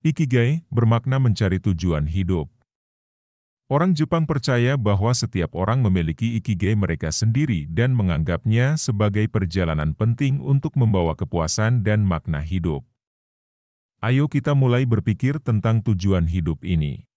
Ikigai bermakna mencari tujuan hidup. Orang Jepang percaya bahwa setiap orang memiliki ikigai mereka sendiri dan menganggapnya sebagai perjalanan penting untuk membawa kepuasan dan makna hidup. Ayo kita mulai berpikir tentang tujuan hidup ini.